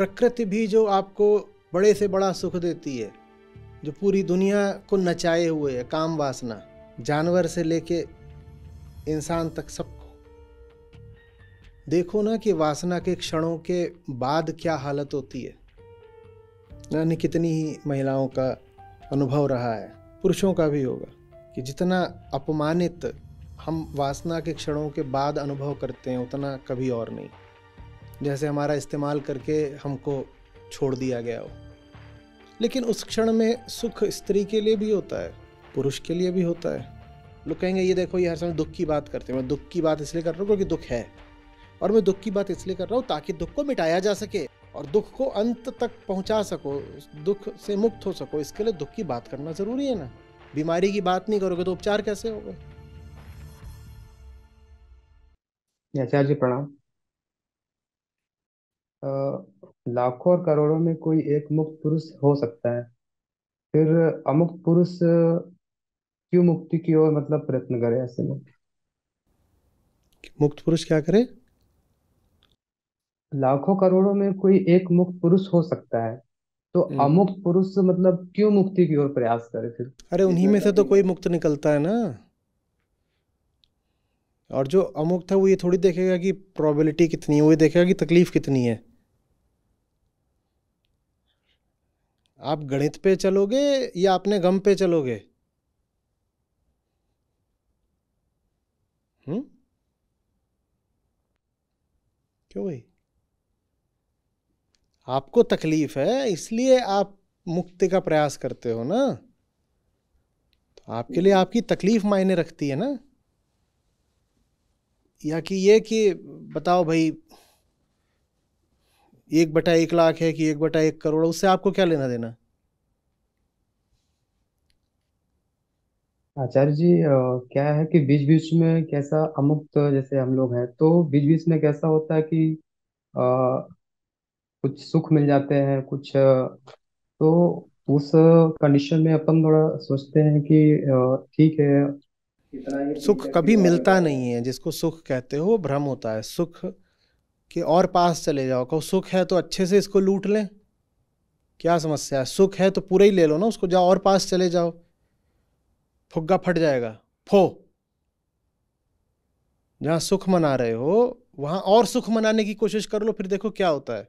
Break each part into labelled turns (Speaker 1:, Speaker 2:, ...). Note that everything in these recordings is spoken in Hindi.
Speaker 1: प्रकृति भी जो आपको बड़े से बड़ा सुख देती है जो पूरी दुनिया को नचाए हुए है काम वासना जानवर से लेके इंसान तक सबको देखो ना कि वासना के क्षणों के बाद क्या हालत होती है यानी कितनी ही महिलाओं का अनुभव रहा है पुरुषों का भी होगा कि जितना अपमानित हम वासना के क्षणों के बाद अनुभव करते हैं उतना कभी और नहीं जैसे हमारा इस्तेमाल करके हमको छोड़ दिया गया हो लेकिन उस क्षण में सुख स्त्री के लिए भी होता है पुरुष के लिए भी होता है लोग कहेंगे ये देखो ये हर समय दुख की बात करते हैं मैं दुख की बात इसलिए कर रहा हूँ क्योंकि दुख है और मैं दुख की बात इसलिए कर रहा हूँ ताकि दुख को मिटाया जा सके और दुख को अंत तक पहुँचा सको दुख से मुक्त हो सको इसके लिए दुख की बात करना ज़रूरी है ना बीमारी की बात नहीं करोगे तो उपचार कैसे होगा
Speaker 2: आचार्य जी प्रणाम लाखों और करोड़ों में कोई एक मुक्त पुरुष हो सकता है फिर अमुक्त पुरुष क्यों मुक्ति की ओर मतलब प्रयत्न करे ऐसे में मुक्त पुरुष क्या करे लाखों करोड़ों में कोई एक मुक्त पुरुष हो सकता है तो हम्म। अमुक्त पुरुष मतलब क्यों मुक्ति की ओर प्रयास
Speaker 1: करे फिर अरे उन्हीं में से तो कोई मुक्त निकलता है ना और जो अमुक्त है वो ये थोड़ी देखेगा कि प्रोबेबिलिटी कितनी है वो ये देखेगा कि तकलीफ कितनी है आप गणित पे चलोगे या अपने गम पे चलोगे हम्म क्यों भाई आपको तकलीफ है इसलिए आप मुक्ति का प्रयास करते हो ना तो आपके लिए आपकी तकलीफ मायने रखती है ना या कि ये कि बताओ भाई एक बटा एक लाख है कि एक बटा एक करोड़ उससे आपको क्या लेना देना
Speaker 2: आचार्य जी क्या है कि बीच बीच में कैसा अमुक तो जैसे हम लोग हैं तो बीच बीच में कैसा होता है कि आ, कुछ सुख मिल जाते हैं कुछ तो उस कंडीशन में अपन थोड़ा सोचते हैं कि ठीक है
Speaker 1: सुख कभी मिलता नहीं है जिसको सुख कहते हो भ्रम होता है सुख कि और पास चले जाओ कहो सुख है तो अच्छे से इसको लूट लें क्या समस्या है सुख है तो पूरा ही ले लो ना उसको जाओ और पास चले जाओ फुग्गा फट जाएगा फो जहां सुख मना रहे हो वहां और सुख मनाने की कोशिश कर लो फिर देखो क्या होता है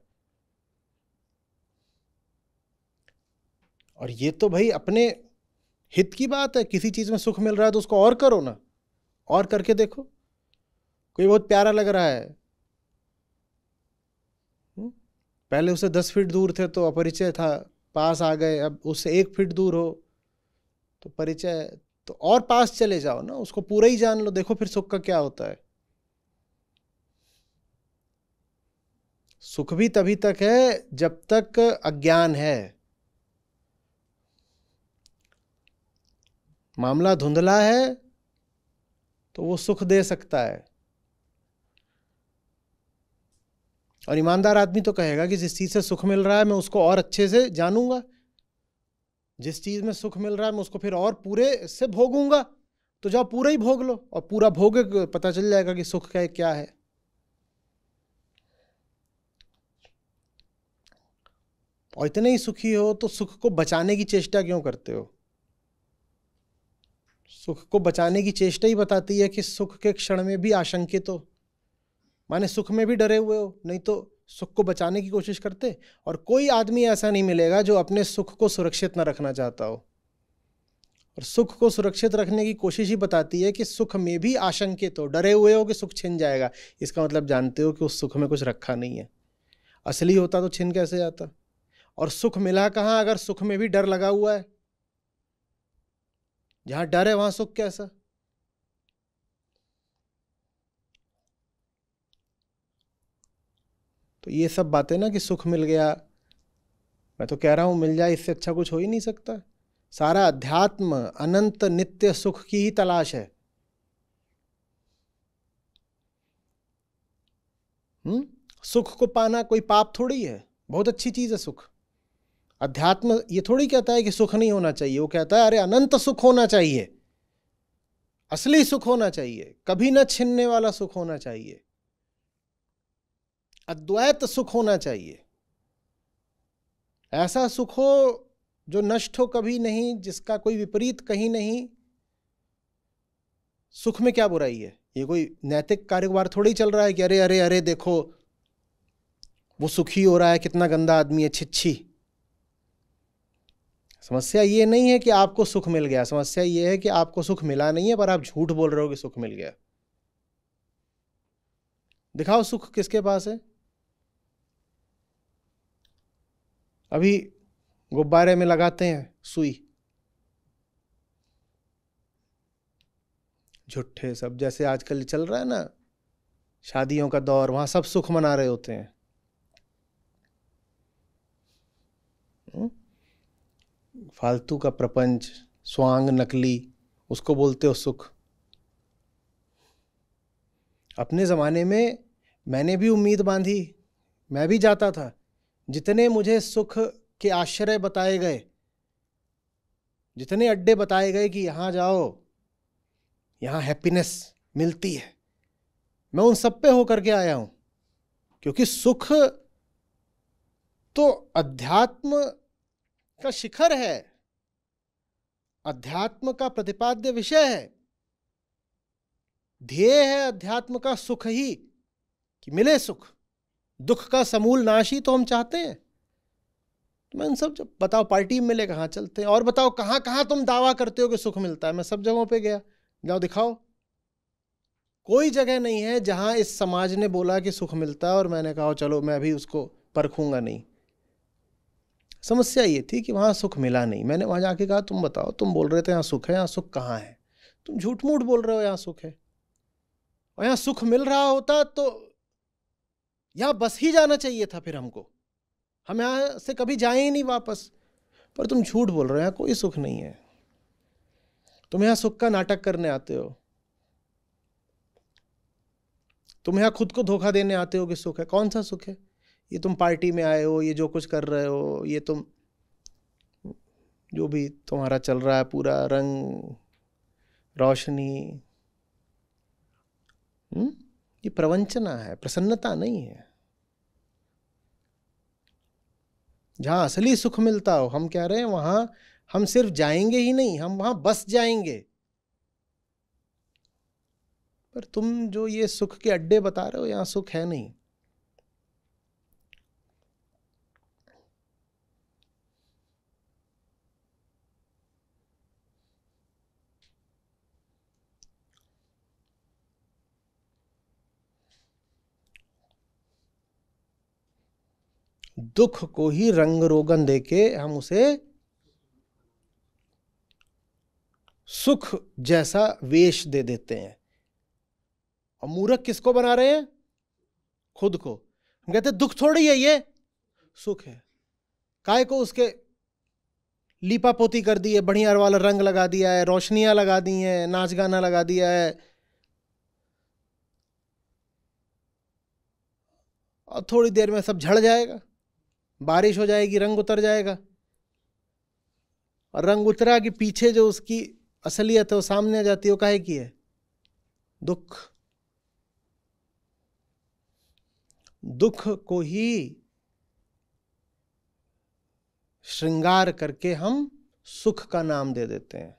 Speaker 1: और ये तो भाई अपने हित की बात है किसी चीज़ में सुख मिल रहा है तो उसको और करो ना और करके देखो कोई बहुत प्यारा लग रहा है पहले उससे दस फीट दूर थे तो अपरिचय था पास आ गए अब उससे एक फीट दूर हो तो परिचय तो और पास चले जाओ ना उसको पूरा ही जान लो देखो फिर सुख का क्या होता है सुख भी तभी तक है जब तक अज्ञान है मामला धुंधला है तो वो सुख दे सकता है और ईमानदार आदमी तो कहेगा कि जिस चीज़ से सुख मिल रहा है मैं उसको और अच्छे से जानूंगा जिस चीज़ में सुख मिल रहा है मैं उसको फिर और पूरे से भोगूंगा तो जाओ पूरा ही भोग लो और पूरा भोग पता चल जाएगा कि सुख का क्या है और इतने ही सुखी हो तो सुख को बचाने की चेष्टा क्यों करते हो सुख को बचाने की चेष्टा ही बताती है कि सुख के क्षण में भी आशंकित हो माने सुख में भी डरे हुए हो नहीं तो सुख को बचाने की कोशिश करते और कोई आदमी ऐसा नहीं मिलेगा जो अपने सुख को सुरक्षित न रखना चाहता हो और सुख को सुरक्षित रखने की कोशिश ही बताती है कि सुख में भी आशंकित हो डरे हुए हो कि सुख छिन जाएगा इसका मतलब जानते हो कि उस सुख में कुछ रखा नहीं है असली होता तो छिन कैसे जाता और सुख मिला कहाँ अगर सुख में भी डर लगा हुआ है जहाँ डर है वहाँ सुख कैसा तो ये सब बातें ना कि सुख मिल गया मैं तो कह रहा हूँ मिल जाए इससे अच्छा कुछ हो ही नहीं सकता सारा अध्यात्म अनंत नित्य सुख की ही तलाश है हुँ? हम्म? सुख को पाना कोई पाप थोड़ी है बहुत अच्छी चीज़ है सुख अध्यात्म ये थोड़ी कहता है कि सुख नहीं होना चाहिए वो कहता है अरे अनंत सुख होना चाहिए असली सुख होना चाहिए कभी ना छिनने वाला सुख होना चाहिए अद्वैत सुख होना चाहिए ऐसा सुख हो जो नष्ट हो कभी नहीं जिसका कोई विपरीत कहीं नहीं सुख में क्या बुराई है ये कोई नैतिक कारोबार थोड़ी चल रहा है कि अरे अरे अरे देखो वो सुखी हो रहा है कितना गंदा आदमी है छिच्छी समस्या ये नहीं है कि आपको सुख मिल गया समस्या ये है कि आपको सुख मिला नहीं है पर आप झूठ बोल रहे हो कि सुख मिल गया दिखाओ सुख किसके पास है अभी गुब्बारे में लगाते हैं सुई झुठे सब जैसे आजकल चल रहा है ना शादियों का दौर वहां सब सुख मना रहे होते हैं हम्म? फालतू का प्रपंच स्वांग नकली उसको बोलते हो सुख अपने ज़माने में मैंने भी उम्मीद बांधी मैं भी जाता था जितने मुझे सुख के आश्रय बताए गए जितने अड्डे बताए गए कि यहाँ जाओ यहाँ हैप्पीनेस मिलती है मैं उन सब पे होकर के आया हूँ क्योंकि सुख तो अध्यात्म का शिखर है अध्यात्म का प्रतिपाद्य विषय है ध्येय है अध्यात्म का सुख ही कि मिले सुख दुख का समूल नाश ही तो हम चाहते हैं तो मैं इन सब जब बताओ पार्टी में मिले कहाँ चलते हैं और बताओ कहाँ कहाँ तुम दावा करते हो कि सुख मिलता है मैं सब जगहों पे गया जाओ दिखाओ कोई जगह नहीं है जहाँ इस समाज ने बोला कि सुख मिलता है और मैंने कहा चलो मैं भी उसको परखूंगा नहीं समस्या ये थी कि वहाँ सुख मिला नहीं मैंने वहाँ जाके कहा तुम बताओ तुम बोल रहे थे यहाँ सुख है यहाँ सुख कहाँ है तुम झूठ मूठ बोल रहे हो यहाँ सुख है और यहाँ सुख मिल रहा होता तो यहां बस ही जाना चाहिए था फिर हमको हम यहां से कभी जाए ही नहीं वापस पर तुम झूठ बोल रहे हो यहां कोई सुख नहीं है तुम यहां सुख का नाटक करने आते हो तुम यहां खुद को धोखा देने आते हो कि सुख है कौन सा सुख है ये तुम पार्टी में आए हो ये जो कुछ कर रहे हो ये तुम जो भी तुम्हारा चल रहा है पूरा रंग रोशनी हुँ? हम्म? ये प्रवंचना है प्रसन्नता नहीं है जहां असली सुख मिलता हो हम कह रहे हैं वहां हम सिर्फ जाएंगे ही नहीं हम वहां बस जाएंगे पर तुम जो ये सुख के अड्डे बता रहे हो यहां सुख है नहीं दुख को ही रंग रोगन देके हम उसे सुख जैसा वेश दे देते हैं और मूर्ख किसको बना रहे हैं खुद को हम कहते दुख थोड़ी है ये सुख है काय को उसके लीपा पोती कर दी है बढ़िया वाला रंग लगा दिया है रोशनियां लगा दी हैं नाच गाना लगा दिया है और थोड़ी देर में सब झड़ जाएगा बारिश हो जाएगी रंग उतर जाएगा और रंग उतरा कि पीछे जो उसकी असलियत है वो सामने आ जाती है वो काहे की है दुख दुख को ही श्रृंगार करके हम सुख का नाम दे देते हैं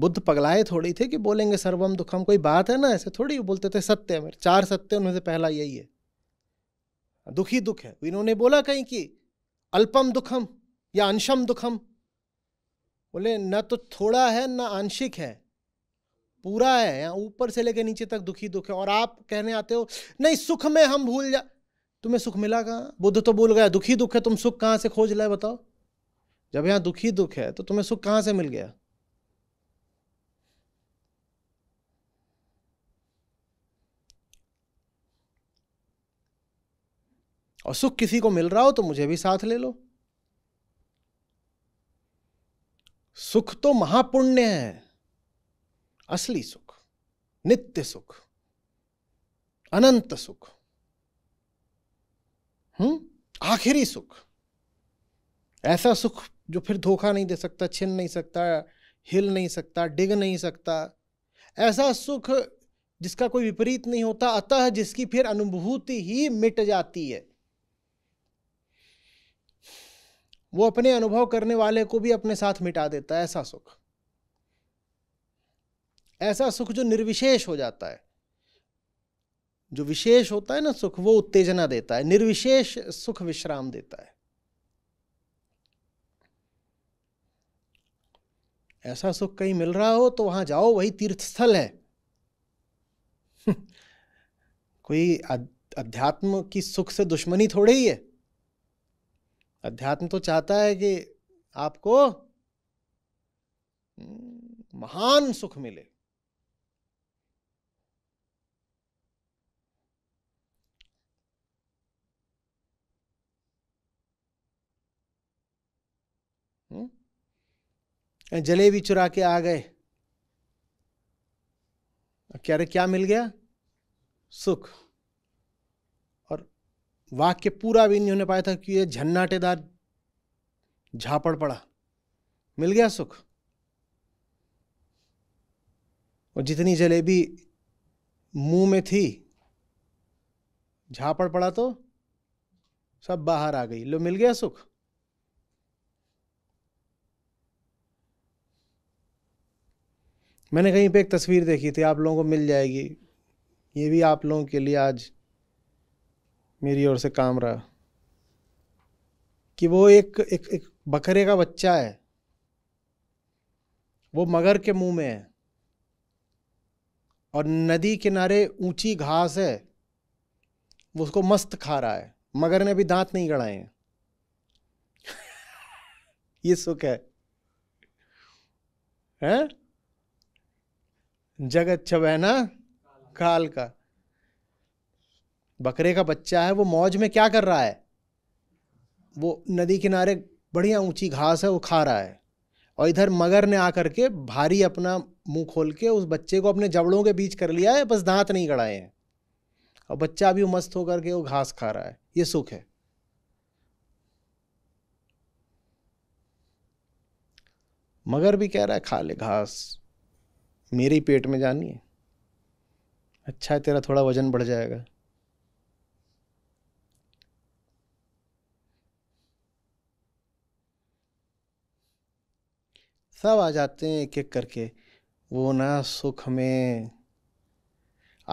Speaker 1: बुद्ध पगलाए थोड़ी थे कि बोलेंगे सर्वम दुखम कोई बात है ना ऐसे थोड़ी बोलते थे सत्य है मेरे चार सत्य उनमें से पहला यही है दुखी दुख है तो इन्होंने बोला कहीं कि अल्पम दुखम या अंशम दुखम बोले न तो थोड़ा है न आंशिक है पूरा है या ऊपर से लेकर नीचे तक दुखी दुख है और आप कहने आते हो नहीं सुख में हम भूल जा तुम्हें सुख मिला कहाँ बुद्ध तो भूल गया दुखी दुख है तुम सुख कहाँ से खोज लाए बताओ जब यहाँ दुखी दुख है तो तुम्हें सुख कहाँ से मिल गया और सुख किसी को मिल रहा हो तो मुझे भी साथ ले लो सुख तो महापुण्य है असली सुख नित्य सुख अनंत सुख हम्म आखिरी सुख ऐसा सुख जो फिर धोखा नहीं दे सकता छिन नहीं सकता हिल नहीं सकता डिग नहीं सकता ऐसा सुख जिसका कोई विपरीत नहीं होता अतः जिसकी फिर अनुभूति ही मिट जाती है वो अपने अनुभव करने वाले को भी अपने साथ मिटा देता है ऐसा सुख ऐसा सुख जो निर्विशेष हो जाता है जो विशेष होता है ना सुख वो उत्तेजना देता है निर्विशेष सुख विश्राम देता है ऐसा सुख कहीं मिल रहा हो तो वहां जाओ वही तीर्थस्थल है कोई अध्यात्म की सुख से दुश्मनी थोड़ी ही है अध्यात्म तो चाहता है कि आपको हम्म, महान सुख मिले हम्म? जलेबी चुरा के आ गए क्या रे क्या मिल गया सुख वाक्य पूरा भी नहीं होने पाया था कि ये झन्नाटेदार झापड़ पड़ा मिल गया सुख और जितनी जलेबी मुंह में थी झापड़ पड़ा तो सब बाहर आ गई लो मिल गया सुख मैंने कहीं पे एक तस्वीर देखी थी आप लोगों को मिल जाएगी ये भी आप लोगों के लिए आज मेरी ओर से काम रहा कि वो एक एक, एक बकरे का बच्चा है वो मगर के मुंह में है और नदी किनारे ऊंची घास है वो उसको मस्त खा रहा है मगर ने भी दांत नहीं गड़ाए हैं ये सुख है हैं जगत ना काल का बकरे का बच्चा है वो मौज में क्या कर रहा है वो नदी किनारे बढ़िया ऊंची घास है वो खा रहा है और इधर मगर ने आकर के भारी अपना मुंह खोल के उस बच्चे को अपने जबड़ों के बीच कर लिया है बस दांत नहीं गड़ाए हैं और बच्चा भी मस्त होकर के वो घास खा रहा है ये सुख है मगर भी कह रहा है खा ले घास मेरे पेट में जानी है अच्छा है तेरा थोड़ा वजन बढ़ जाएगा सब आ जाते हैं एक एक करके वो ना सुख में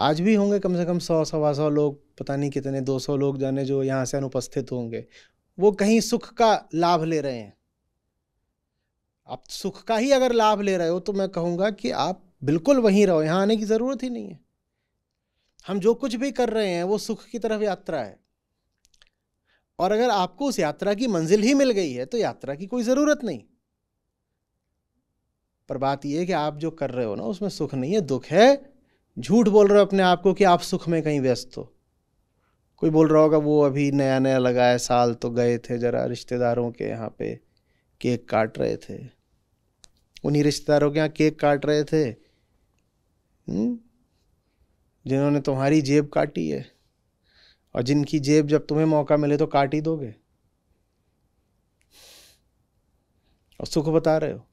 Speaker 1: आज भी होंगे कम से कम सौ सवा सौ लोग पता नहीं कितने दो सौ लोग जाने जो यहाँ से अनुपस्थित होंगे वो कहीं सुख का लाभ ले रहे हैं आप सुख का ही अगर लाभ ले रहे हो तो मैं कहूँगा कि आप बिल्कुल वहीं रहो यहाँ आने की ज़रूरत ही नहीं है हम जो कुछ भी कर रहे हैं वो सुख की तरफ यात्रा है और अगर आपको उस यात्रा की मंजिल ही मिल गई है तो यात्रा की कोई ज़रूरत नहीं पर बात यह है कि आप जो कर रहे हो ना उसमें सुख नहीं है दुख है झूठ बोल रहे हो अपने आप को कि आप सुख में कहीं व्यस्त हो कोई बोल रहा होगा वो अभी नया नया लगा है साल तो गए थे ज़रा रिश्तेदारों के यहाँ पे केक काट रहे थे उन्हीं रिश्तेदारों के यहाँ केक काट रहे थे हम्म? जिन्होंने तुम्हारी जेब काटी है और जिनकी जेब जब तुम्हें मौका मिले तो काट ही दोगे और सुख बता रहे हो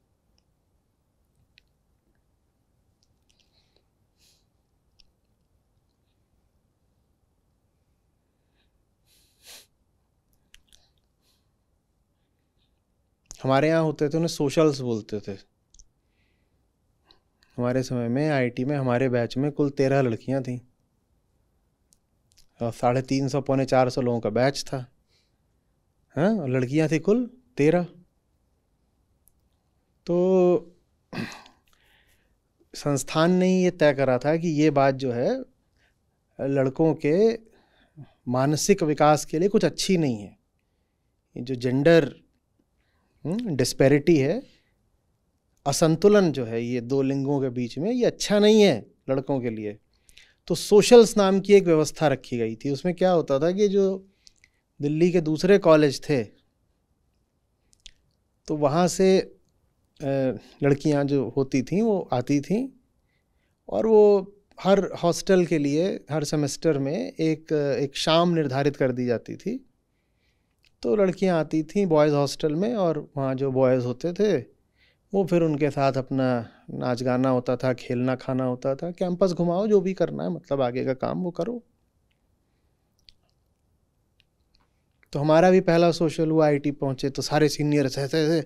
Speaker 1: हमारे यहाँ होते थे उन्हें सोशल्स बोलते थे हमारे समय में आईटी में हमारे बैच में कुल तेरह लड़कियाँ थीं और साढ़े तीन सौ पौने चार सौ लोगों का बैच था हाँ लड़कियाँ थी कुल तेरह तो संस्थान ने ये तय करा था कि ये बात जो है लड़कों के मानसिक विकास के लिए कुछ अच्छी नहीं है जो जेंडर डिस्पेरिटी हम्म, है असंतुलन जो है ये दो लिंगों के बीच में ये अच्छा नहीं है लड़कों के लिए तो सोशल्स नाम की एक व्यवस्था रखी गई थी उसमें क्या होता था कि जो दिल्ली के दूसरे कॉलेज थे तो वहाँ से लड़कियाँ जो होती थीं वो आती थीं और वो हर हॉस्टल के लिए हर सेमेस्टर में एक एक शाम निर्धारित कर दी जाती थी तो लड़कियां आती थीं बॉयज़ हॉस्टल में और वहाँ जो बॉयज़ होते थे वो फिर उनके साथ अपना नाच गाना होता था खेलना खाना होता था कैंपस घुमाओ जो भी करना है मतलब आगे का काम वो करो तो हमारा भी पहला सोशल हुआ आईटी पहुंचे तो सारे सीनियर्स ऐसे ऐसे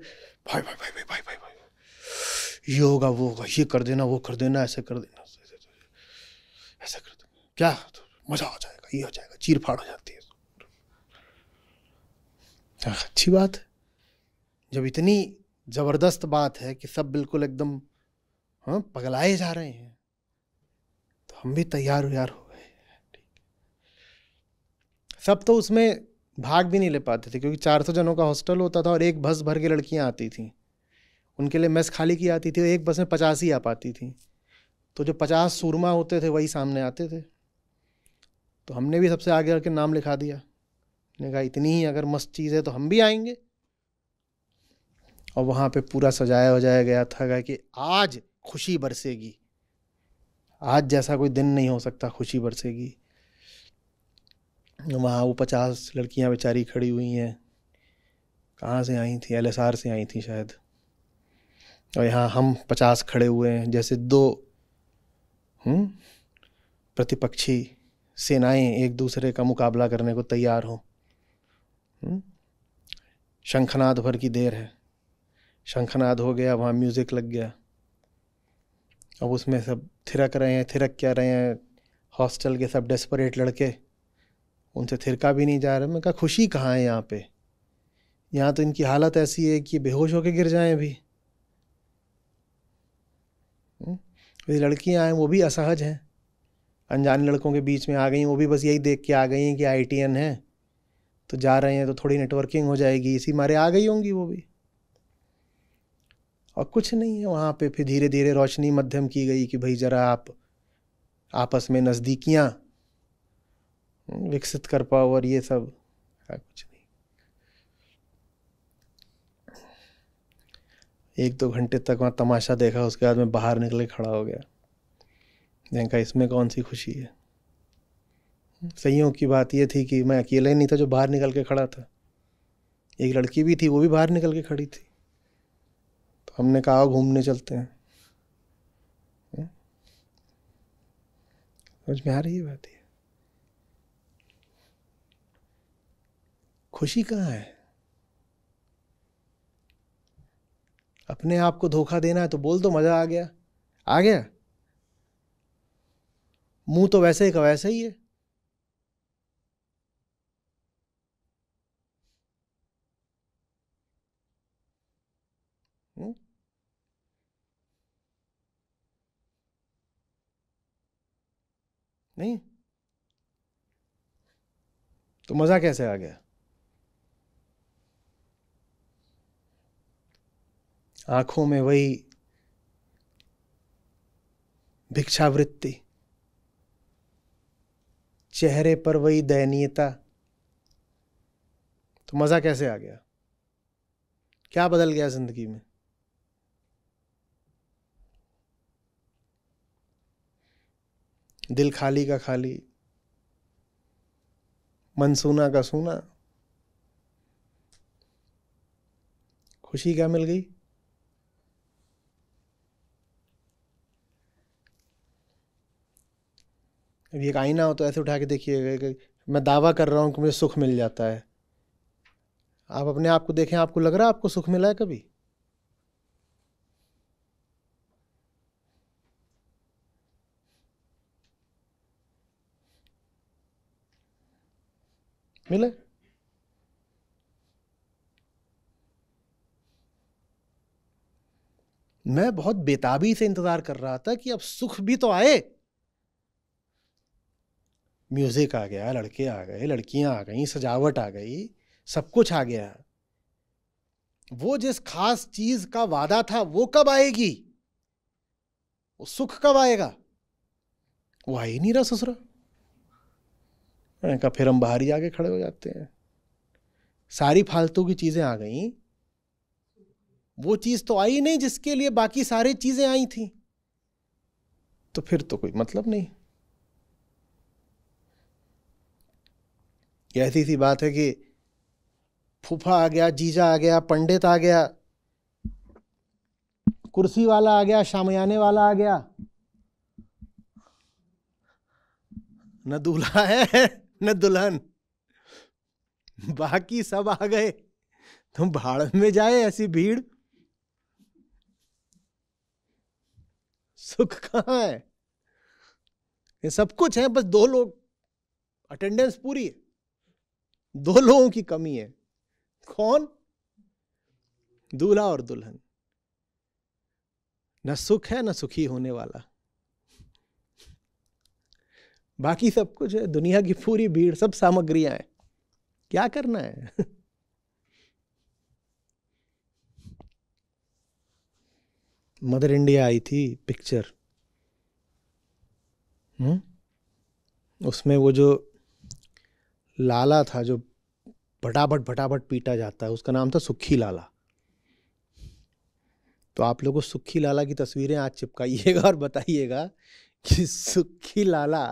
Speaker 1: भाई भाई भाई भाई भाई भाई भाई ये होगा वो होगा ये कर देना वो कर देना ऐसे कर देना ऐसे कर देना क्या तो मज़ा आ जाएगा ये हो जाएगा चीर फाड़ हो जाती है अच्छी बात है जब इतनी ज़बरदस्त बात है कि सब बिल्कुल एकदम हाँ पगलाए जा रहे हैं तो हम भी तैयार व्यार हो गए सब तो उसमें भाग भी नहीं ले पाते थे क्योंकि 400 जनों का हॉस्टल होता था और एक बस भर के लड़कियां आती थी उनके लिए मेस खाली की आती थी और एक बस में पचास ही आ पाती थी तो जो पचास सूरमा होते थे वही सामने आते थे तो हमने भी सबसे आगे आके नाम लिखा दिया ने कहा इतनी ही अगर मस्त चीज़ है तो हम भी आएंगे और वहाँ पे पूरा सजाया वजाया गया था कि आज खुशी बरसेगी आज जैसा कोई दिन नहीं हो सकता खुशी बरसेगी वहाँ वो पचास लड़कियाँ बेचारी खड़ी हुई हैं कहाँ से आई थी एल से आई थी शायद और यहाँ हम पचास खड़े हुए हैं जैसे दो हम्म, प्रतिपक्षी सेनाएं एक दूसरे का मुकाबला करने को तैयार हों हम्म? शंखनाद भर की देर है शंखनाद हो गया वहाँ म्यूज़िक लग गया अब उसमें सब थिरक रहे हैं थिरक क्या रहे हैं हॉस्टल के सब डेस्परेट लड़के उनसे थिरका भी नहीं जा रहा मैं कहा खुशी कहाँ है यहाँ पे यहाँ तो इनकी हालत ऐसी है कि बेहोश होके गिर जाए अभी हम्म? ये लड़कियाँ आए वो भी असहज हैं अनजान लड़कों के बीच में आ गई वो भी बस यही देख के आ गई हैं कि आई है तो जा रहे हैं तो थोड़ी नेटवर्किंग हो जाएगी इसी मारे आ गई होंगी वो भी और कुछ नहीं है वहाँ पे फिर धीरे धीरे रोशनी मध्यम की गई कि भाई ज़रा आप आपस में नज़दीकियाँ विकसित कर पाओ और ये सब हाँ, कुछ नहीं एक दो घंटे तक वहाँ तमाशा देखा उसके बाद में बाहर निकले खड़ा हो गया देखा इसमें कौन सी खुशी है सहीयों की बात यह थी कि मैं अकेला ही नहीं था जो बाहर निकल के खड़ा था एक लड़की भी थी वो भी बाहर निकल के खड़ी थी तो हमने कहा घूमने चलते हैं हम्म? समझ में आ रही है बात ये खुशी कहाँ है अपने आप को धोखा देना है तो बोल दो मज़ा आ गया आ गया मुंह तो वैसे ही का वैसा ही है नहीं तो मजा कैसे आ गया आंखों में वही भिक्षावृत्ति चेहरे पर वही दयनीयता तो मज़ा कैसे आ गया क्या बदल गया ज़िंदगी में दिल खाली का खाली मन सूना का सूना खुशी क्या मिल गई अब एक आईना हो तो ऐसे उठा के देखिए मैं दावा कर रहा हूँ कि मुझे सुख मिल जाता है आप अपने आप को देखें आपको लग रहा है आपको सुख मिला है कभी मिले मैं बहुत बेताबी से इंतजार कर रहा था कि अब सुख भी तो आए म्यूजिक आ गया लड़के आ गए लड़कियां आ गई सजावट आ गई सब कुछ आ गया वो जिस खास चीज का वादा था वो कब आएगी वो सुख कब आएगा वो आ ही नहीं रहा ससुरा मैंने कहा फिर हम बाहर ही आके खड़े हो जाते हैं सारी फालतू की चीज़ें आ गई वो चीज़ तो आई नहीं जिसके लिए बाकी सारी चीज़ें आई थी तो फिर तो कोई मतलब नहीं ऐसी सी बात है कि फूफा आ गया जीजा आ गया पंडित आ गया कुर्सी वाला आ गया शामयाने वाला आ गया न दूल्हा है न दुल्हन बाकी सब आ गए तुम भाड़ में जाए ऐसी भीड़ सुख कहाँ है ये सब कुछ है बस दो लोग अटेंडेंस पूरी है दो लोगों की कमी है कौन दूल्हा और दुल्हन न सुख है न सुखी होने वाला बाकी सब कुछ है दुनिया की पूरी भीड़ सब सामग्रियां हैं क्या करना है मदर इंडिया आई थी पिक्चर हुँ? हम्म? उसमें वो जो लाला था जो भटाभट भटाभट पीटा जाता है उसका नाम था सुखी लाला तो आप लोगों सुखी लाला की तस्वीरें आज चिपकाइएगा और बताइएगा कि सुखी लाला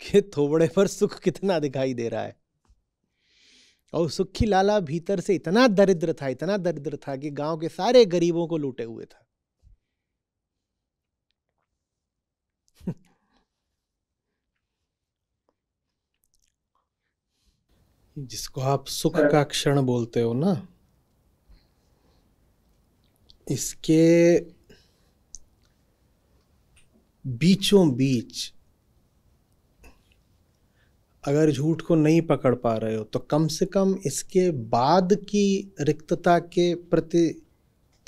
Speaker 1: कि थोबड़े पर सुख कितना दिखाई दे रहा है और सुखी लाला भीतर से इतना दरिद्र था इतना दरिद्र था कि गांव के सारे गरीबों को लूटे हुए था जिसको आप सुख का क्षण बोलते हो ना इसके बीचों बीच अगर झूठ को नहीं पकड़ पा रहे हो तो कम से कम इसके बाद की रिक्तता के प्रति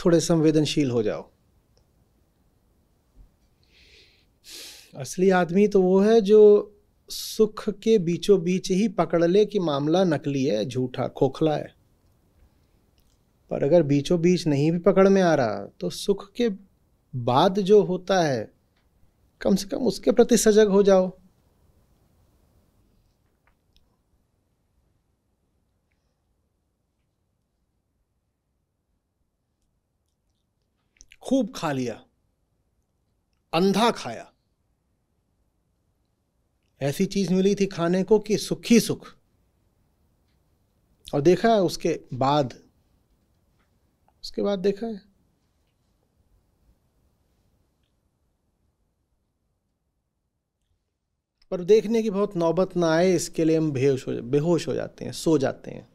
Speaker 1: थोड़े संवेदनशील हो जाओ असली आदमी तो वो है जो सुख के बीचों बीच ही पकड़ ले कि मामला नकली है झूठा खोखला है पर अगर बीचों बीच नहीं भी पकड़ में आ रहा तो सुख के बाद जो होता है कम से कम उसके प्रति सजग हो जाओ खूब खा लिया अंधा खाया ऐसी चीज मिली थी खाने को कि सुखी सुख और देखा है उसके बाद उसके बाद देखा है पर देखने की बहुत नौबत ना आए इसके लिए हम बेहोश हो बेहोश हो जाते हैं सो जाते हैं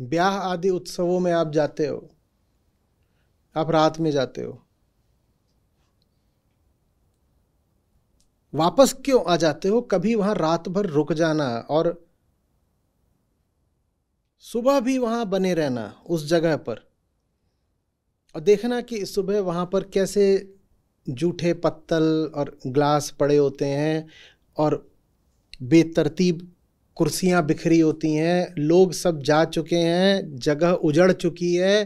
Speaker 1: ब्याह आदि उत्सवों में आप जाते हो आप रात में जाते हो वापस क्यों आ जाते हो कभी वहां रात भर रुक जाना और सुबह भी वहां बने रहना उस जगह पर और देखना कि सुबह वहां पर कैसे जूठे पत्तल और ग्लास पड़े होते हैं और बेतरतीब कुर्सियाँ बिखरी होती हैं लोग सब जा चुके हैं जगह उजड़ चुकी है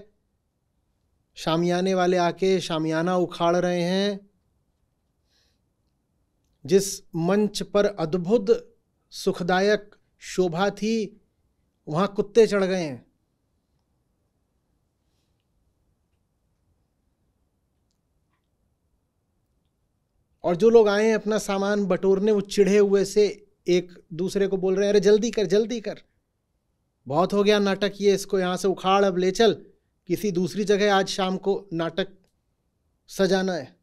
Speaker 1: शामियाने वाले आके शामियाना उखाड़ रहे हैं जिस मंच पर अद्भुत सुखदायक शोभा थी वहाँ कुत्ते चढ़ गए हैं और जो लोग आए हैं अपना सामान बटोरने वो चिढ़े हुए से एक दूसरे को बोल रहे हैं अरे जल्दी कर जल्दी कर बहुत हो गया नाटक ये इसको यहाँ से उखाड़ अब ले चल किसी दूसरी जगह आज शाम को नाटक सजाना है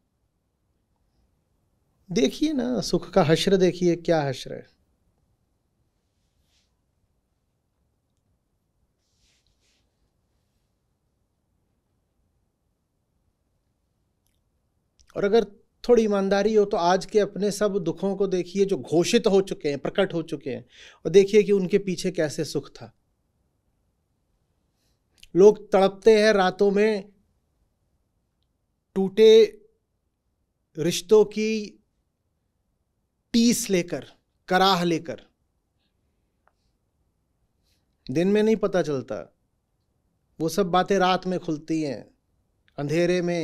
Speaker 1: देखिए ना सुख का हश्र देखिए क्या हश्र है और अगर थोड़ी ईमानदारी हो तो आज के अपने सब दुखों को देखिए जो घोषित हो चुके हैं प्रकट हो चुके हैं और देखिए कि उनके पीछे कैसे सुख था लोग तड़पते हैं रातों में टूटे रिश्तों की टीस लेकर कराह लेकर दिन में नहीं पता चलता वो सब बातें रात में खुलती हैं अंधेरे में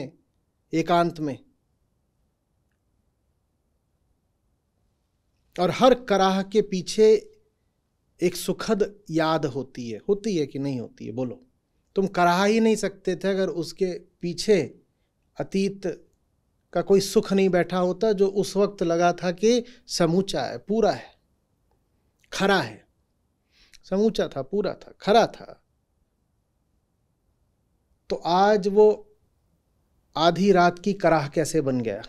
Speaker 1: एकांत में और हर कराह के पीछे एक सुखद याद होती है होती है कि नहीं होती है बोलो तुम कराह ही नहीं सकते थे अगर उसके पीछे अतीत का कोई सुख नहीं बैठा होता जो उस वक्त लगा था कि समूचा है पूरा है खरा है समूचा था पूरा था खरा था तो आज वो आधी रात की कराह कैसे बन गया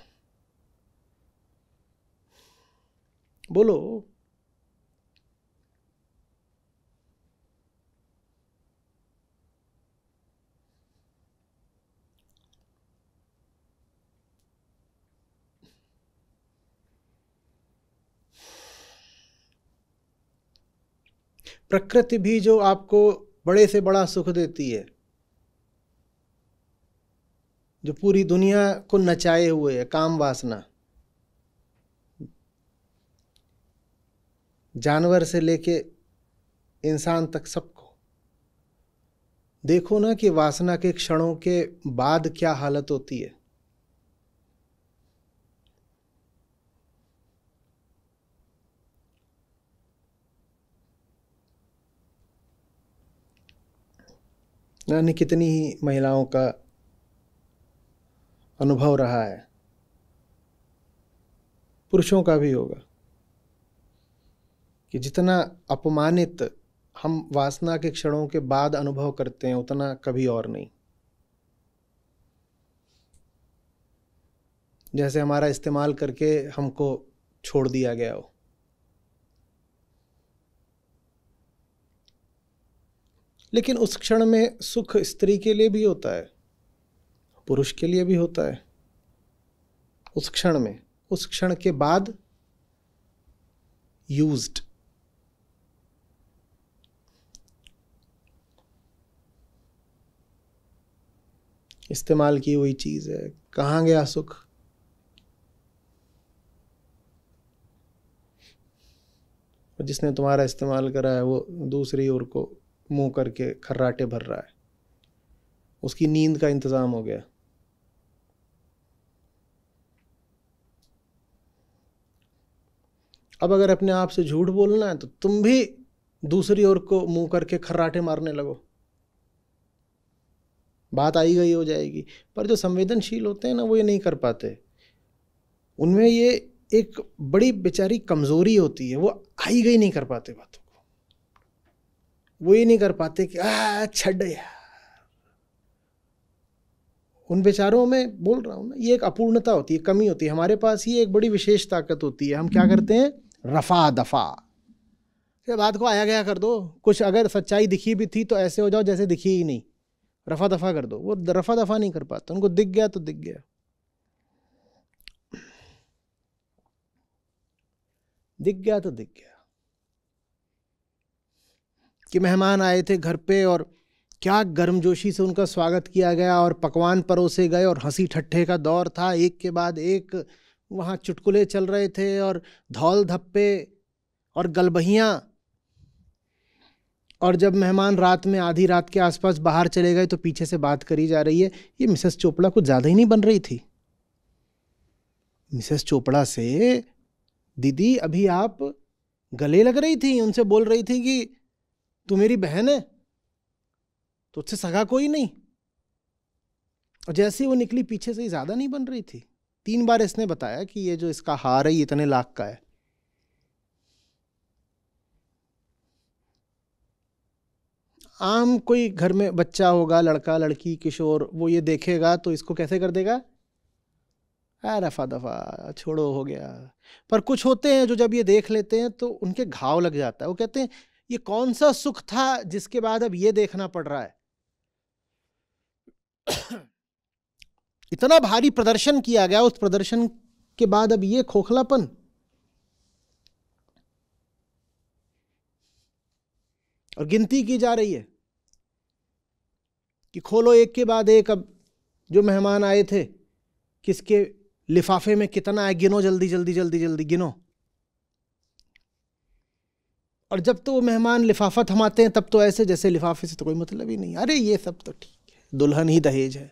Speaker 1: बोलो प्रकृति भी जो आपको बड़े से बड़ा सुख देती है जो पूरी दुनिया को नचाए हुए है काम वासना जानवर से लेके इंसान तक सबको देखो ना कि वासना के क्षणों के बाद क्या हालत होती है यानी कितनी ही महिलाओं का अनुभव रहा है पुरुषों का भी होगा कि जितना अपमानित हम वासना के क्षणों के बाद अनुभव करते हैं उतना कभी और नहीं जैसे हमारा इस्तेमाल करके हमको छोड़ दिया गया हो लेकिन उस क्षण में सुख स्त्री के लिए भी होता है पुरुष के लिए भी होता है उस क्षण में उस क्षण के बाद यूज्ड इस्तेमाल की हुई चीज़ है कहाँ गया सुख और जिसने तुम्हारा इस्तेमाल करा है वो दूसरी ओर को मुंह करके खर्राटे भर रहा है उसकी नींद का इंतज़ाम हो गया अब अगर अपने आप से झूठ बोलना है तो तुम भी दूसरी ओर को मुंह करके खर्राटे मारने लगो बात आई गई हो जाएगी पर जो संवेदनशील होते हैं ना वो ये नहीं कर पाते उनमें ये एक बड़ी बेचारी कमज़ोरी होती है वो आई गई नहीं कर पाते बातों को वो ये नहीं कर पाते कि आ छड उन बेचारों में बोल रहा हूँ ना ये एक अपूर्णता होती है कमी होती है हमारे पास ये एक बड़ी विशेष ताकत होती है हम क्या करते हैं रफा दफा ये बात को आया गया कर दो कुछ अगर सच्चाई दिखी भी थी तो ऐसे हो जाओ जैसे दिखी ही नहीं रफा दफा कर दो वो रफा दफा नहीं कर पाते उनको दिख गया तो दिख गया दिख गया तो दिख गया कि मेहमान आए थे घर पे और क्या गर्मजोशी से उनका स्वागत किया गया और पकवान परोसे गए और हंसी ठट्ठे का दौर था एक के बाद एक वहाँ चुटकुले चल रहे थे और धौल धप्पे और गलबहियाँ और जब मेहमान रात में आधी रात के आसपास बाहर चले गए तो पीछे से बात करी जा रही है ये मिसेस चोपड़ा कुछ ज़्यादा ही नहीं बन रही थी मिसेस चोपड़ा से दीदी अभी आप गले लग रही थी उनसे बोल रही थी कि तू मेरी बहन है तुझसे सगा कोई नहीं और जैसे ही वो निकली पीछे से ही ज़्यादा नहीं बन रही थी तीन बार इसने बताया कि ये जो इसका हार है ये इतने लाख का है आम कोई घर में बच्चा होगा लड़का लड़की किशोर वो ये देखेगा तो इसको कैसे कर देगा आ रफा दफा छोड़ो हो गया पर कुछ होते हैं जो जब ये देख लेते हैं तो उनके घाव लग जाता है वो कहते हैं ये कौन सा सुख था जिसके बाद अब ये देखना पड़ रहा है इतना भारी प्रदर्शन किया गया उस प्रदर्शन के बाद अब ये खोखलापन और गिनती की जा रही है कि खोलो एक के बाद एक अब जो मेहमान आए थे किसके लिफाफे में कितना है गिनो जल्दी जल्दी जल्दी जल्दी गिनो और जब तो वो मेहमान लिफाफा थमाते हैं तब तो ऐसे जैसे लिफाफे से तो कोई मतलब ही नहीं अरे ये सब तो ठीक है दुल्हन ही दहेज है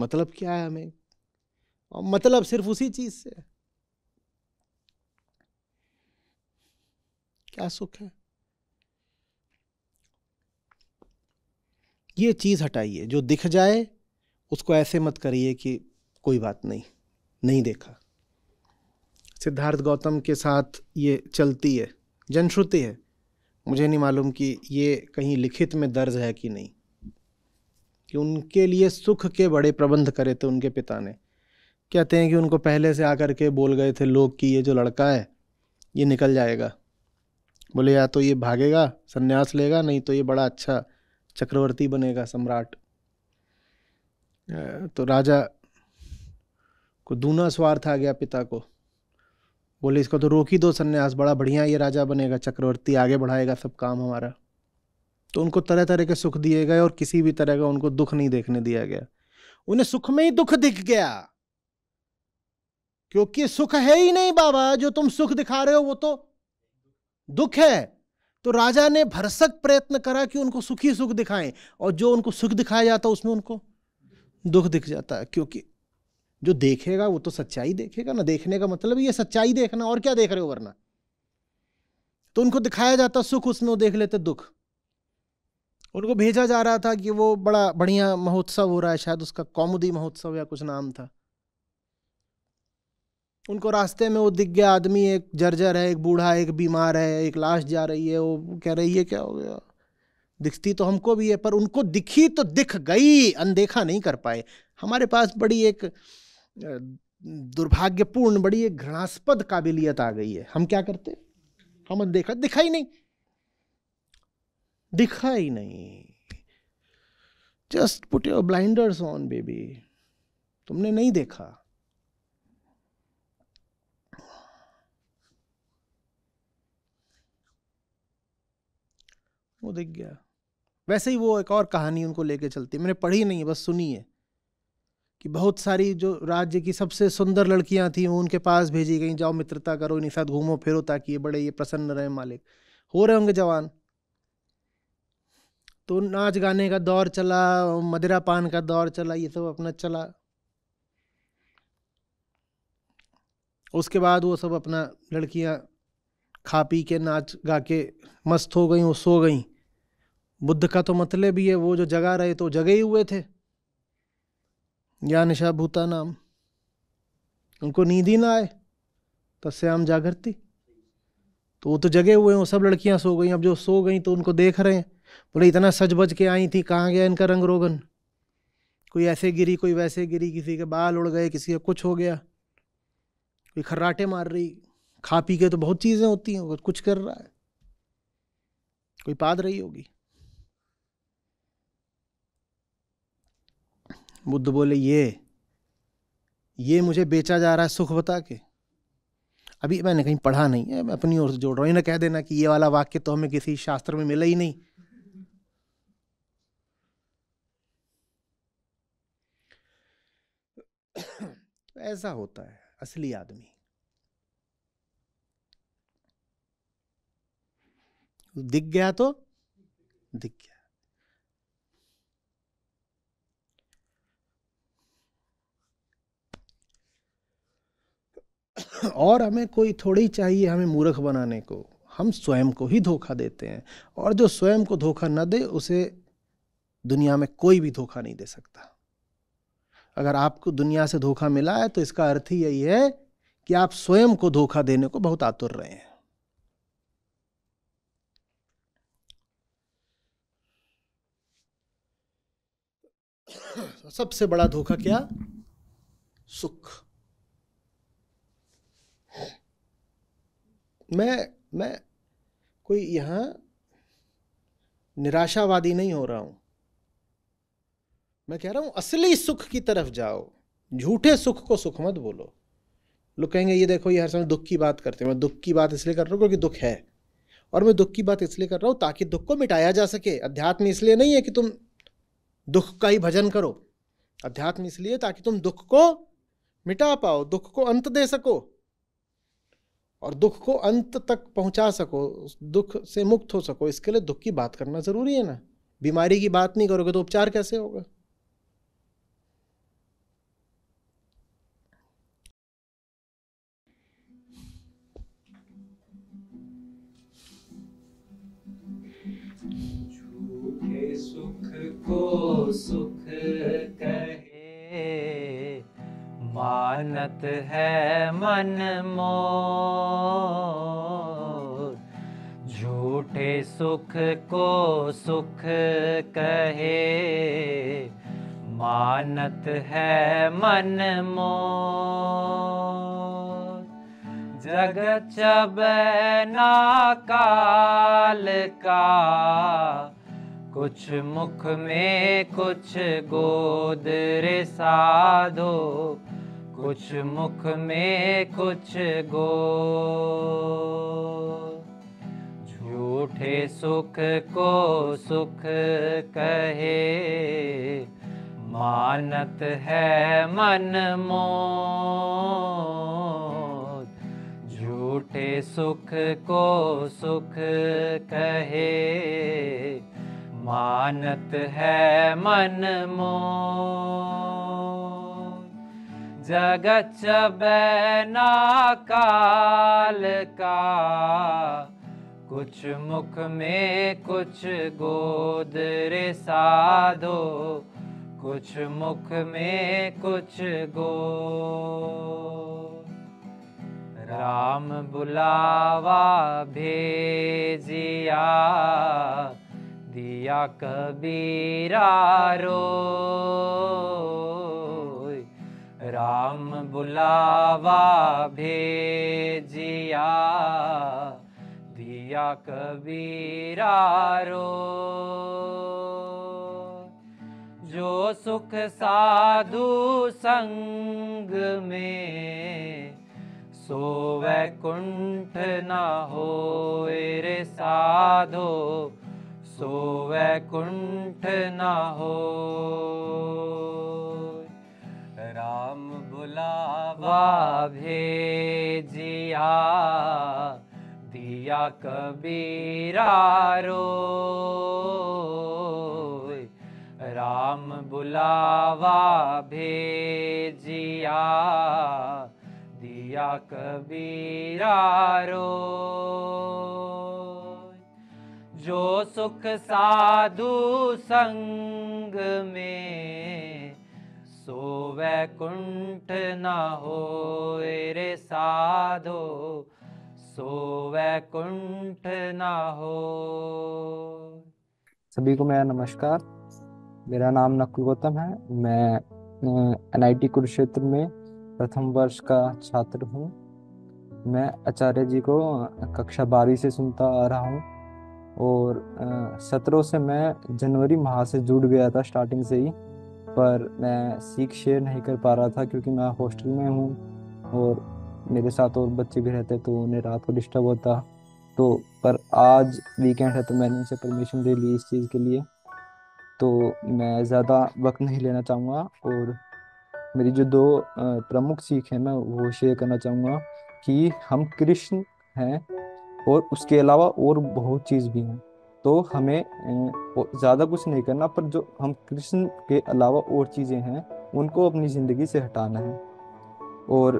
Speaker 1: मतलब क्या है हमें मतलब सिर्फ उसी चीज़ से है क्या सुख है ये चीज़ हटाइए जो दिख जाए उसको ऐसे मत करिए कि कोई बात नहीं नहीं देखा सिद्धार्थ गौतम के साथ ये चलती है जनश्रुति है मुझे नहीं मालूम कि ये कहीं लिखित में दर्ज है कि नहीं कि उनके लिए सुख के बड़े प्रबंध करे थे उनके पिता ने कहते हैं कि उनको पहले से आकर के बोल गए थे लोग कि ये जो लड़का है ये निकल जाएगा बोले या तो ये भागेगा सन्यास लेगा नहीं तो ये बड़ा अच्छा चक्रवर्ती बनेगा सम्राट तो राजा को दूना स्वार्थ आ गया पिता को बोले इसको तो रोक ही दो सन्यास बड़ा बढ़िया ये राजा बनेगा चक्रवर्ती आगे बढ़ाएगा सब काम हमारा तो उनको तरह तरह के सुख दिए गए और किसी भी तरह का उनको दुख नहीं देखने दिया गया उन्हें सुख में ही दुख दिख गया क्योंकि सुख है ही नहीं बाबा जो तुम सुख दिखा रहे हो वो तो दुख है तो राजा ने भरसक प्रयत्न करा कि उनको सुखी सुख दिखाएं और जो उनको सुख दिखाया जाता उसमें उनको दुख दिख जाता है क्योंकि जो देखेगा वो तो सच्चाई देखेगा ना देखने का मतलब ये सच्चाई देखना और क्या देख रहे हो वरना तो उनको दिखाया जाता सुख उसमें वो देख लेते दुख उनको भेजा जा रहा था कि वो बड़ा बढ़िया महोत्सव हो रहा है शायद उसका कौमुदी महोत्सव या कुछ नाम था उनको रास्ते में वो दिख गया आदमी एक जर्जर है एक बूढ़ा है एक बीमार है एक लाश जा रही है वो कह रही है क्या हो गया दिखती तो हमको भी है पर उनको दिखी तो दिख गई अनदेखा नहीं कर पाए हमारे पास बड़ी एक दुर्भाग्यपूर्ण बड़ी एक घृणास्पद काबिलियत आ गई है हम क्या करते हम अनदेखा दिखा ही नहीं दिखा ही नहीं just put your blinders on baby तुमने नहीं देखा वो दिख गया वैसे ही वो एक और कहानी उनको लेके चलती है मैंने पढ़ी नहीं है बस सुनी है कि बहुत सारी जो राज्य की सबसे सुंदर लड़कियां थी वो उनके पास भेजी गई जाओ मित्रता करो इन्हीं साथ घूमो फिरो ताकि ये बड़े ये प्रसन्न रहे मालिक हो रहे होंगे जवान तो नाच गाने का दौर चला मदिरा पान का दौर चला ये सब अपना चला उसके बाद वो सब अपना लड़कियां खा पी के नाच गा के मस्त हो गई वो सो गई बुद्ध का तो मतलब ही है वो जो जगा रहे तो जगे ही हुए थे या निशा भूता नाम उनको नींद ही ना आए तस्याम तो जागृति तो वो तो जगे हुए हैं वो सब लड़कियां सो गई अब जो सो गई तो उनको देख रहे हैं बोले इतना सज बज के आई थी कहाँ गया इनका रंग रोगन कोई ऐसे गिरी कोई वैसे गिरी किसी के बाल उड़ गए किसी का कुछ हो गया कोई खर्राटे मार रही खा पी के तो बहुत चीज़ें होती हैं कुछ कर रहा है कोई पाद रही होगी बुद्ध बोले ये ये मुझे बेचा जा रहा है सुख बता के अभी मैंने कहीं पढ़ा नहीं है मैं अपनी ओर से जोड़ रहा हूँ इन्हें कह देना कि ये वाला वाक्य तो हमें किसी शास्त्र में मिला ही नहीं तो ऐसा होता है असली आदमी दिख गया तो दिख गया और हमें कोई थोड़ी चाहिए हमें मूर्ख बनाने को हम स्वयं को ही धोखा देते हैं और जो स्वयं को धोखा न दे उसे दुनिया में कोई भी धोखा नहीं दे सकता अगर आपको दुनिया से धोखा मिला है तो इसका अर्थ ही यही है कि आप स्वयं को धोखा देने को बहुत आतुर रहे हैं सबसे बड़ा धोखा क्या सुख मैं मैं कोई यहाँ निराशावादी नहीं हो रहा हूँ मैं कह रहा हूँ असली सुख की तरफ जाओ झूठे सुख को सुख मत बोलो लोग कहेंगे ये देखो ये हर समय दुख की बात करते हैं मैं दुख की बात इसलिए कर रहा हूँ क्योंकि दुख है और मैं दुख की बात इसलिए कर रहा हूँ ताकि दुख को मिटाया जा सके अध्यात्म इसलिए नहीं है कि तुम दुख का ही भजन करो अध्यात्म इसलिए ताकि तुम दुख को मिटा पाओ दुख को अंत दे सको और दुख को अंत तक पहुंचा सको दुख से मुक्त हो सको इसके लिए दुख की बात करना ज़रूरी है ना बीमारी की बात नहीं करोगे तो उपचार कैसे होगा
Speaker 3: सुख को सुख कर मानत है मन मो झूठे सुख को सुख कहे मानत है मन मो जग ना काल का कुछ मुख में कुछ गोद रे साधो कुछ मुख में कुछ गो झूठे सुख को सुख कहे मानत है मन मो झूठे सुख को सुख कहे मानत है मन मोह जगत बैना काल का कुछ मुख में कुछ गोद रे साधो कुछ मुख में कुछ गो राम बुलावा भेजिया दिया कबीरा रो राम बुलावा भेजिया दिया कबीरारो जो सुख साधु संग में सो वैकुंठ न हो रे साधो सो वैकुंठ न हो राम बुलावा भेजिया दिया कबीरा रो राम बुलावा भेजिया दिया कबीरा रो जो सुख साधु संग में सो वैकुंठ न हो रे साधो सो वैकुंठ न हो
Speaker 2: सभी को मेरा नमस्कार मेरा नाम नकुल गौतम है मैं एनआईटी कुरुक्षेत्र में प्रथम वर्ष का छात्र हूँ मैं आचार्य जी को कक्षा बारहवीं से सुनता आ रहा हूँ और सत्रों से मैं जनवरी माह से जुड़ गया था स्टार्टिंग से ही पर मैं सीख शेयर नहीं कर पा रहा था क्योंकि मैं हॉस्टल में हूँ और मेरे साथ और बच्चे भी रहते तो उन्हें रात को डिस्टर्ब होता तो पर आज वीकेंड है तो मैंने उनसे परमिशन दे ली इस चीज़ के लिए तो मैं ज़्यादा वक्त नहीं लेना चाहूँगा और मेरी जो दो प्रमुख सीख है मैं वो शेयर करना चाहूँगा कि हम कृष्ण हैं और उसके अलावा और बहुत चीज़ भी हैं तो हमें ज़्यादा कुछ नहीं करना पर जो हम कृष्ण के अलावा और चीज़ें हैं उनको अपनी ज़िंदगी से हटाना है और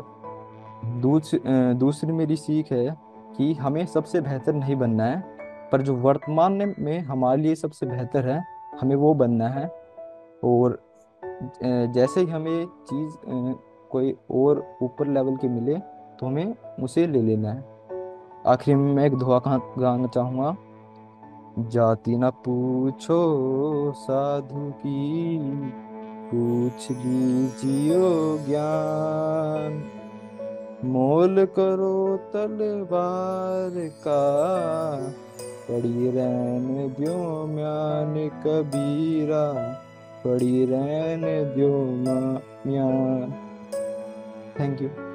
Speaker 2: दूस, दूसरी मेरी सीख है कि हमें सबसे बेहतर नहीं बनना है पर जो वर्तमान में हमारे लिए सबसे बेहतर है हमें वो बनना है और जैसे ही हमें चीज़ कोई और ऊपर लेवल की मिले तो हमें उसे ले लेना है आखिर में मैं एक दुआ गाना चाहूँगा जाति न पूछो साधु की पूछ लीजियो ज्ञान मोल करो तलवार का पड़ी रहन म्यान कबीरा पड़ी रहन म्यान थैंक यू